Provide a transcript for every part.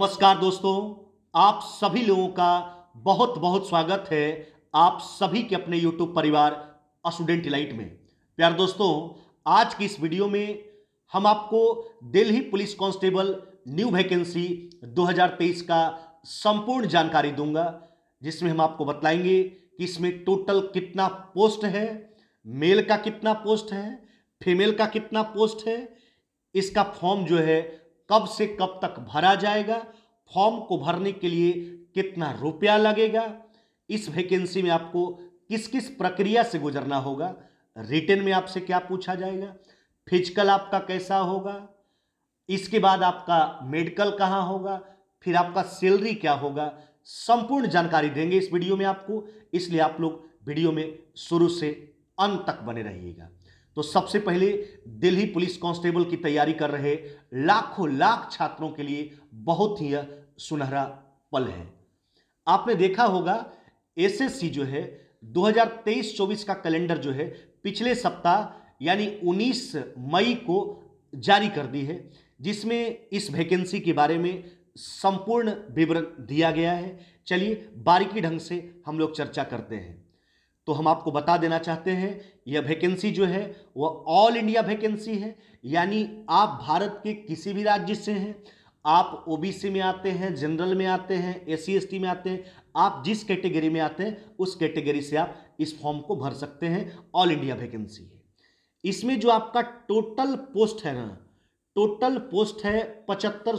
नमस्कार दोस्तों आप सभी लोगों का बहुत बहुत स्वागत है आप सभी के अपने YouTube परिवार स्टूडेंट लाइट में प्यार दोस्तों आज की इस वीडियो में हम आपको Delhi police constable new vacancy 2023 का संपूर्ण जानकारी दूंगा जिसमें हम आपको बतलाएंगे कि इसमें टोटल कितना पोस्ट है मेल का कितना पोस्ट है फीमेल का कितना पोस्ट है इसका फॉर्म जो है कब से कब तक भरा जाएगा फॉर्म को भरने के लिए कितना रुपया लगेगा इस वैकेंसी में आपको किस किस प्रक्रिया से गुजरना होगा रिटर्न में आपसे क्या पूछा जाएगा फिजिकल आपका कैसा होगा इसके बाद आपका मेडिकल कहाँ होगा फिर आपका सैलरी क्या होगा संपूर्ण जानकारी देंगे इस वीडियो में आपको इसलिए आप लोग वीडियो में शुरू से अंत तक बने रहिएगा तो सबसे पहले दिल्ली पुलिस कांस्टेबल की तैयारी कर रहे लाखों लाख छात्रों के लिए बहुत ही सुनहरा पल है आपने देखा होगा एसएससी जो है 2023-24 का कैलेंडर जो है पिछले सप्ताह यानी 19 मई को जारी कर दी है जिसमें इस वैकेंसी के बारे में संपूर्ण विवरण दिया गया है चलिए बारीकी ढंग से हम लोग चर्चा करते हैं तो हम आपको बता देना चाहते हैं यह वैकेंसी जो है वह ऑल इंडिया वैकेंसी है यानी आप भारत के किसी भी राज्य से हैं आप ओबीसी में आते हैं जनरल में आते हैं एस सी में आते हैं आप जिस कैटेगरी में आते हैं उस कैटेगरी से आप इस फॉर्म को भर सकते हैं ऑल इंडिया वैकेंसी है इसमें जो आपका टोटल पोस्ट है ना टोटल पोस्ट है पचहत्तर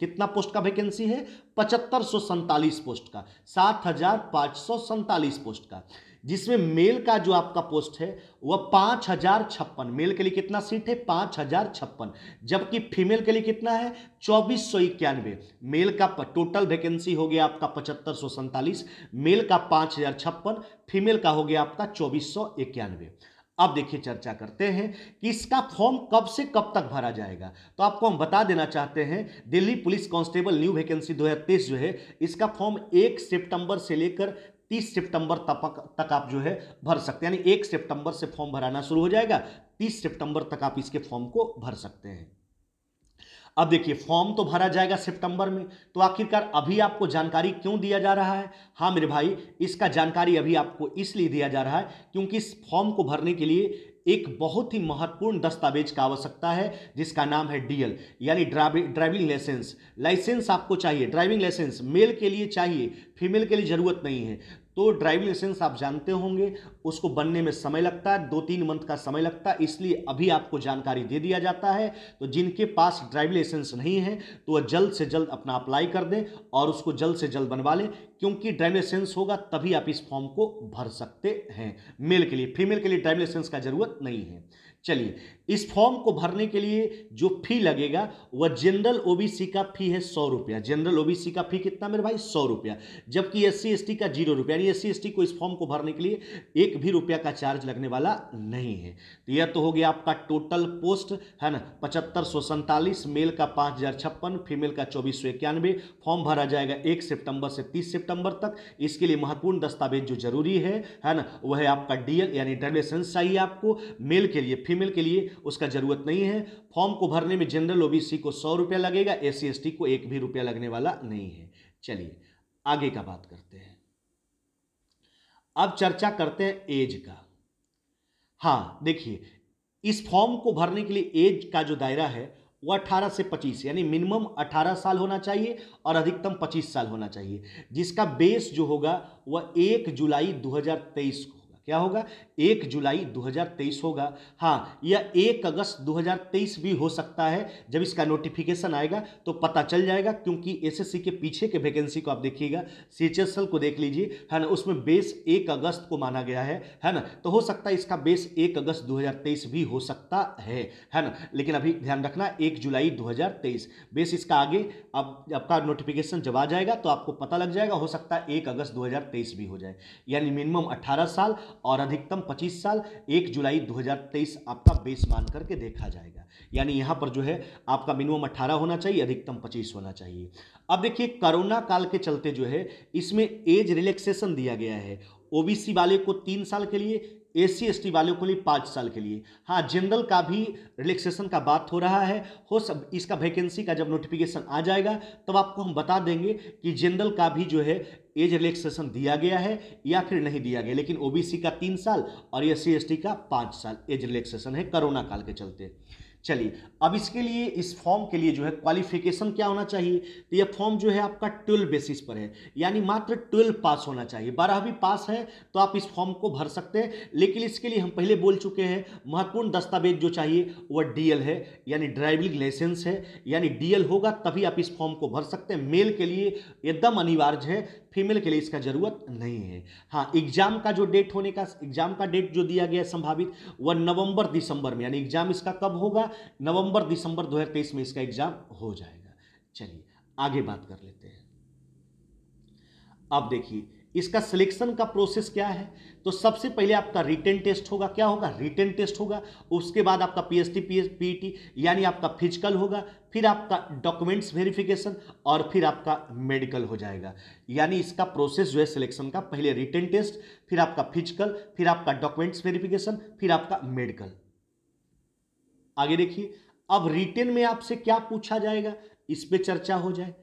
कितना पोस्ट का वैकेंसी है पचहत्तर पोस्ट का सात पोस्ट का जिसमें मेल का जो आपका पोस्ट है वह पाँच हजार छप्पन मेल के लिए कितना सीट है पाँच हजार छप्पन जबकि फीमेल के लिए कितना है चौबीस सौ इक्यानवे मेल का टोटल वैकेंसी हो गया आपका पचहत्तर सौ सैंतालीस मेल का पाँच हजार छप्पन फीमेल का हो गया आपका चौबीस सौ इक्यानवे अब देखिए चर्चा करते हैं कि इसका फॉर्म कब से कब तक भरा जाएगा तो आपको हम बता देना चाहते हैं Delhi police constable new vacancy 2023 जो है इसका फॉर्म 1 सितंबर से लेकर 30 सितंबर तक तक आप जो है भर सकते हैं यानी एक सितंबर से फॉर्म भराना शुरू हो जाएगा तीस सितंबर तक आप इसके फॉर्म को भर सकते हैं अब देखिए फॉर्म तो भरा जाएगा सितंबर में तो आखिरकार अभी आपको जानकारी क्यों दिया जा रहा है हाँ मेरे भाई इसका जानकारी अभी आपको इसलिए दिया जा रहा है क्योंकि इस फॉर्म को भरने के लिए एक बहुत ही महत्वपूर्ण दस्तावेज का आवश्यकता है जिसका नाम है डीएल यानी ड्राइविंग लाइसेंस लाइसेंस आपको चाहिए ड्राइविंग लाइसेंस मेल के लिए चाहिए फीमेल के लिए ज़रूरत नहीं है तो ड्राइविंग लाइसेंस आप जानते होंगे उसको बनने में समय लगता है दो तीन मंथ का समय लगता है इसलिए अभी आपको जानकारी दे दिया जाता है तो जिनके पास ड्राइविंग लाइसेंस नहीं है तो वह जल्द से जल्द अपना अप्लाई कर दें और उसको जल्द से जल्द बनवा लें क्योंकि ड्राइविंग लाइसेंस होगा तभी आप इस फॉर्म को भर सकते हैं मेल के लिए फीमेल के लिए ड्राइविंग लाइसेंस का जरूरत नहीं है चलिए इस फॉर्म को भरने के लिए जो फी लगेगा वह जनरल ओबीसी का फी है सौ रुपया जनरल ओबीसी का फी कितना मेरे भाई सौ रुपया जबकि एस सी का जीरो रुपया यानी एस सी को इस फॉर्म को भरने के लिए एक भी रुपया का चार्ज लगने वाला नहीं है तो यह तो हो गया आपका टोटल पोस्ट है ना पचहत्तर सौ सैंतालीस मेल का पाँच हज़ार छप्पन फीमेल का चौबीस सौ इक्यानवे फॉर्म भरा जाएगा एक सितंबर से तीस सितंबर तक इसके लिए महत्वपूर्ण दस्तावेज जो जरूरी है है ना वह आपका डीएल यानी ड्राइव लाइसेंस चाहिए आपको मेल के लिए फीमेल के लिए उसका जरूरत नहीं है फॉर्म को भरने में जनरल ओबीसी को सौ रुपया लगेगा एस सी को एक भी रुपया लगने वाला नहीं है चलिए आगे का बात करते हैं अब चर्चा करते हैं एज का हाँ देखिए इस फॉर्म को भरने के लिए एज का जो दायरा है वो 18 से 25 यानी मिनिमम 18 साल होना चाहिए और अधिकतम 25 साल होना चाहिए जिसका बेस जो होगा वह 1 जुलाई 2023 को क्या होगा एक जुलाई 2023 होगा हाँ या एक अगस्त 2023 भी हो सकता है जब इसका नोटिफिकेशन आएगा तो पता चल जाएगा क्योंकि एसएससी के पीछे के वैकेंसी को आप देखिएगा सीएचएसएल को देख लीजिए है ना उसमें बेस एक अगस्त को माना गया है है ना तो हो सकता है इसका बेस एक अगस्त 2023 भी हो सकता है है ना लेकिन अभी ध्यान रखना एक जुलाई दो बेस इसका आगे अब आप, आपका नोटिफिकेशन जब आ जाएगा तो आपको पता लग जाएगा हो सकता है एक अगस्त दो भी हो जाए यानी मिनिमम अट्ठारह साल और अधिकतम 25 साल 1 जुलाई 2023 आपका बेस मान करके देखा जाएगा यानी यहां पर जो है आपका मिनिमम 18 होना चाहिए अधिकतम 25 होना चाहिए अब देखिए कोरोना काल के चलते जो है इसमें एज रिलैक्सेशन दिया गया है ओबीसी वाले को तीन साल के लिए एस सी वालों के लिए पाँच साल के लिए हाँ जनरल का भी रिलैक्सेशन का बात हो रहा है हो सब इसका वैकेंसी का जब नोटिफिकेशन आ जाएगा तब तो आपको हम बता देंगे कि जनरल का भी जो है एज रिलैक्सेशन दिया गया है या फिर नहीं दिया गया लेकिन ओबीसी का तीन साल और एस सी का पाँच साल एज रिलैक्सेशन है कोरोना काल के चलते चलिए अब इसके लिए इस फॉर्म के लिए जो है क्वालिफिकेशन क्या होना चाहिए तो यह फॉर्म जो है आपका ट्वेल्व बेसिस पर है यानी मात्र ट्वेल्व पास होना चाहिए बारहवीं पास है तो आप इस फॉर्म को भर सकते हैं लेकिन इसके लिए हम पहले बोल चुके हैं महत्वपूर्ण दस्तावेज जो चाहिए वह डीएल है यानी ड्राइविंग लाइसेंस है यानी डीएल होगा तभी आप इस फॉर्म को भर सकते हैं मेल के लिए एकदम अनिवार्य है फीमेल के लिए इसका ज़रूरत नहीं है हाँ एग्जाम का जो डेट होने का एग्जाम का डेट जो दिया गया संभावित वह नवंबर दिसंबर में यानी एग्जाम इसका कब होगा नवंबर दिसंबर 2023 में इसका एग्जाम हो जाएगा चलिए आगे बात कर लेते हैं अब देखिए इसका सिलेक्शन का प्रोसेस क्या है तो सबसे पहले आपका रिटर्न टेस्ट होगा क्या होगा रिटर्न टेस्ट होगा उसके बाद आपका पी एस टी यानी आपका फिजिकल होगा फिर आपका डॉक्यूमेंट्स वेरिफिकेशन और फिर आपका मेडिकल हो जाएगा यानी इसका प्रोसेस जो है सिलेक्शन का पहले रिटर्न टेस्ट फिर आपका फिजिकल फिर आपका डॉक्यूमेंट्स वेरिफिकेशन फिर आपका मेडिकल आगे देखिए अब रिटर्न में आपसे क्या पूछा जाएगा इस पर चर्चा हो जाए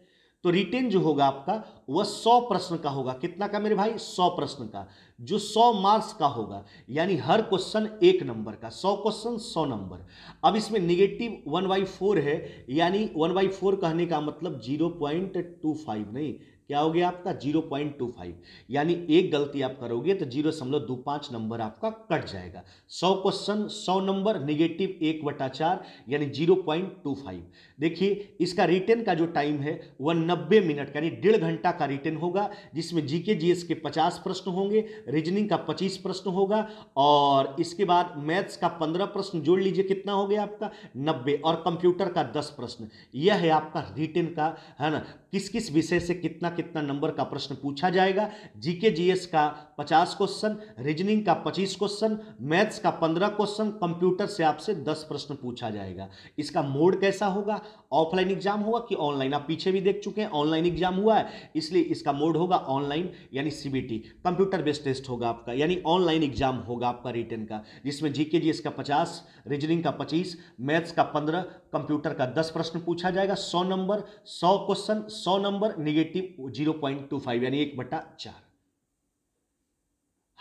तो रिटेन जो होगा आपका वह सौ प्रश्न का होगा कितना का मेरे भाई सौ प्रश्न का जो 100 मार्क्स का होगा यानी हर क्वेश्चन एक नंबर का 100 क्वेश्चन 100 नंबर अब इसमें निगेटिव 1 बाई फोर है यानी 1 बाई फोर कहने का मतलब 0.25 नहीं क्या हो गया आपका 0.25 यानी एक गलती आप करोगे तो जीरो दशमलव दो पाँच नंबर आपका कट जाएगा सौ क्वेश्चन सौ नंबर निगेटिव एक बटा चार यानी जीरो पॉइंट टू फाइव देखिए इसका रिटर्न का जो टाइम है वह नब्बे मिनट यानी डेढ़ घंटा का रिटर्न होगा जिसमें जीके जीएस के पचास प्रश्न होंगे रीजनिंग का पच्चीस प्रश्न होगा और इसके बाद मैथ्स का पंद्रह प्रश्न जोड़ लीजिए कितना हो गया आपका नब्बे और कंप्यूटर का दस प्रश्न यह है आपका रिटेन का है ना किस किस विषय से कितना कितना नंबर का प्रश्न पूछा जाएगा जीके जीएस का 50 क्वेश्चन रीजनिंग का 25 क्वेश्चन मैथ्स का 15 क्वेश्चन कंप्यूटर से आपसे 10 प्रश्न पूछा जाएगा इसका मोड कैसा होगा ऑफलाइन एग्जाम होगा कि ऑनलाइन आप पीछे भी देख चुके हैं ऑनलाइन एग्जाम हुआ है इसलिए इसका मोड होगा ऑनलाइन यानी सीबीटी कंप्यूटर बेस्ड टेस्ट होगा आपका यानी ऑनलाइन एग्जाम होगा आपका रिटर्न का जिसमें जीके जीएस का पचास रीजनिंग का पच्चीस मैथ्स का पंद्रह कंप्यूटर का दस प्रश्न पूछा जाएगा सौ नंबर सौ क्वेश्चन सौ number negative zero point two five यानी एक बटा चार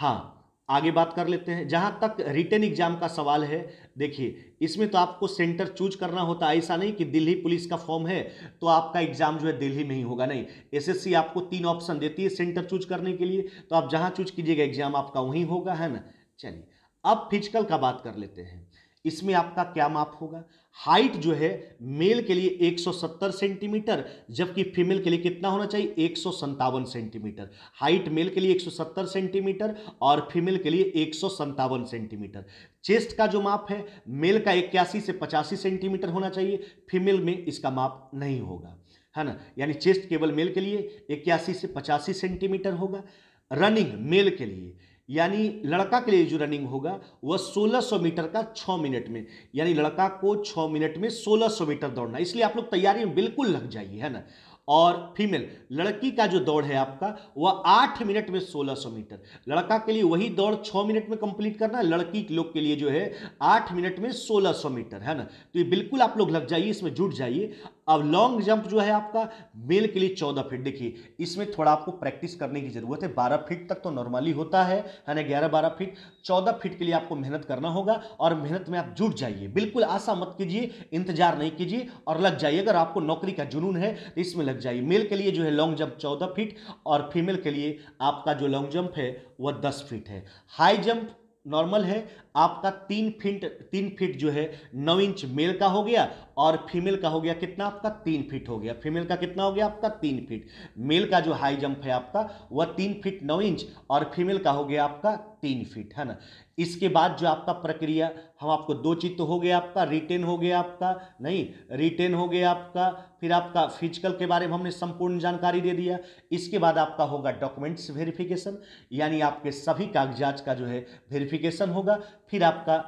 हाँ आगे बात कर लेते हैं जहां तक रिटर्न एग्जाम का सवाल है देखिए इसमें तो आपको सेंटर चूज करना होता है ऐसा नहीं कि दिल्ली पुलिस का फॉर्म है तो आपका एग्जाम जो है दिल्ली में ही होगा नहीं एसएससी आपको तीन ऑप्शन देती है सेंटर चूज करने के लिए तो आप जहां चूज कीजिएगा एग्जाम आपका वहीं होगा है ना चलिए अब फिजिकल का बात कर लेते हैं इसमें आपका क्या माप होगा हाइट जो है मेल के लिए 170 सेंटीमीटर जबकि फीमेल के लिए कितना होना चाहिए एक सेंटीमीटर हाइट मेल के लिए 170 सेंटीमीटर और फीमेल के लिए एक सेंटीमीटर चेस्ट का जो माप है मेल का इक्यासी से पचासी सेंटीमीटर होना चाहिए फीमेल में इसका माप नहीं होगा है ना यानी चेस्ट केवल मेल के लिए इक्यासी से पचासी सेंटीमीटर होगा रनिंग मेल के लिए यानी लड़का के लिए जो रनिंग होगा वह 1600 मीटर का 6 मिनट में यानी लड़का को 6 मिनट में 1600 मीटर दौड़ना इसलिए आप लोग तैयारी में बिल्कुल लग जाइए है ना और फीमेल लड़की का जो दौड़ है आपका वह आठ मिनट में 1600 मीटर लड़का के लिए वही दौड़ छः मिनट में कंप्लीट करना है लड़की लोग के लिए जो है आठ मिनट में 1600 मीटर है ना तो ये बिल्कुल आप लोग लग जाइए इसमें जुट जाइए अब लॉन्ग जंप जो है आपका मेल के लिए चौदह फीट देखिए इसमें थोड़ा आपको प्रैक्टिस करने की ज़रूरत है बारह फीट तक तो नॉर्मली होता है है ना ग्यारह बारह फीट चौदह फीट के लिए आपको मेहनत करना होगा और मेहनत में आप जुट जाइए बिल्कुल आशा मत कीजिए इंतजार नहीं कीजिए और लग जाइए अगर आपको नौकरी का जुनून है तो इसमें लग लग जाए मेल के लिए जो है लॉन्ग जंप चौदह फीट और फीमेल के लिए आपका जो लॉन्ग जंप है वह दस फीट है हाई जंप नॉर्मल है आपका तीन फीट तीन फीट जो है नौ इंच मेल का हो गया और फीमेल का हो गया कितना आपका तीन फीट हो गया फीमेल का कितना हो गया आपका तीन फीट मेल का जो हाई जंप है आपका वह तीन फीट नौ इंच और फीमेल का हो गया आपका तीन फीट है ना इसके बाद जो आपका प्रक्रिया हम आपको दो चित्त हो गया आपका रिटेन हो गया आपका नहीं रिटेन हो गया आपका फिर आपका फिजिकल के बारे में हमने संपूर्ण जानकारी दे दिया इसके बाद आपका होगा डॉक्यूमेंट्स वेरिफिकेशन यानी आपके सभी कागजात का जो है वेरिफिकेशन होगा फिर आपका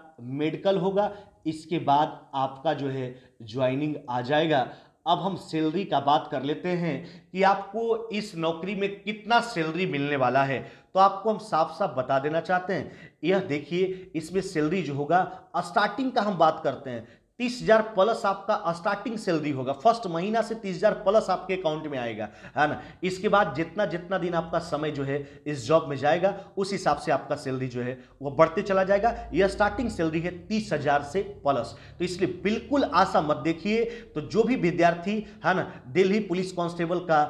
मेडिकल होगा इसके बाद आपका जो है ज्वाइनिंग आ जाएगा अब हम सैलरी का बात कर लेते हैं कि आपको इस नौकरी में कितना सैलरी मिलने वाला है तो आपको हम साफ साफ बता देना चाहते हैं यह देखिए इसमें सैलरी जो होगा स्टार्टिंग का हम बात करते हैं तीस हजार प्लस आपका स्टार्टिंग सैलरी होगा फर्स्ट महीना से तीस हजार प्लस आपके अकाउंट में आएगा है ना इसके बाद जितना जितना दिन आपका समय जो है इस जॉब में जाएगा उस हिसाब से आपका सैलरी जो है वो बढ़ते चला जाएगा यह स्टार्टिंग सैलरी है तीस हजार से प्लस तो इसलिए बिल्कुल आशा मत देखिए तो जो भी विद्यार्थी है ना दिल्ली पुलिस कॉन्स्टेबल का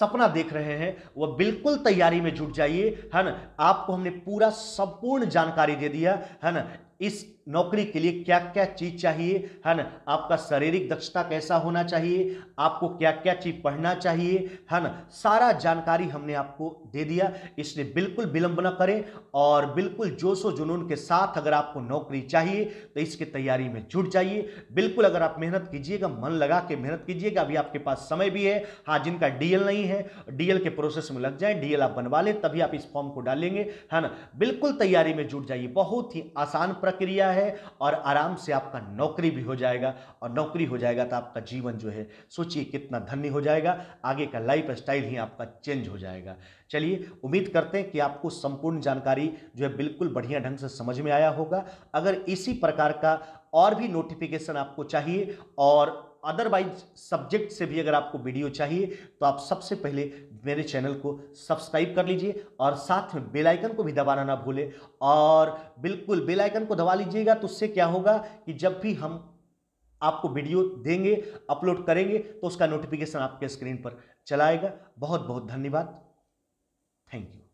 सपना देख रहे हैं वह बिल्कुल तैयारी में जुट जाइए है ना आपको हमने पूरा संपूर्ण जानकारी दे दिया है ना इस नौकरी के लिए क्या क्या चीज़ चाहिए है ना आपका शारीरिक दक्षता कैसा होना चाहिए आपको क्या क्या चीज़ पढ़ना चाहिए है ना सारा जानकारी हमने आपको दे दिया इसलिए बिल्कुल विलंब न करें और बिल्कुल जोशो जुनून के साथ अगर आपको नौकरी चाहिए तो इसकी तैयारी में जुट जाइए बिल्कुल अगर आप मेहनत कीजिएगा मन लगा के मेहनत कीजिएगा अभी आपके पास समय भी है हाँ जिनका डीएल नहीं है डीएल के प्रोसेस में लग जाए डीएल आप बनवा लें तभी आप इस फॉर्म को डालेंगे है ना बिल्कुल तैयारी में जुट जाइए बहुत ही आसान प्रक्रिया है है और आराम से आपका नौकरी भी हो जाएगा और नौकरी हो जाएगा तो आपका जीवन जो है सोचिए कितना धन्य हो जाएगा आगे का लाइफ स्टाइल ही आपका चेंज हो जाएगा चलिए उम्मीद करते हैं कि आपको संपूर्ण जानकारी जो है बिल्कुल बढ़िया ढंग से समझ में आया होगा अगर इसी प्रकार का और भी नोटिफिकेशन आपको चाहिए और अदरवाइज सब्जेक्ट से भी अगर आपको वीडियो चाहिए तो आप सबसे पहले मेरे चैनल को सब्सक्राइब कर लीजिए और साथ में बेल आइकन को भी दबाना ना भूलें और बिल्कुल बेल आइकन को दबा लीजिएगा तो उससे क्या होगा कि जब भी हम आपको वीडियो देंगे अपलोड करेंगे तो उसका नोटिफिकेशन आपके स्क्रीन पर चलाएगा बहुत बहुत धन्यवाद थैंक यू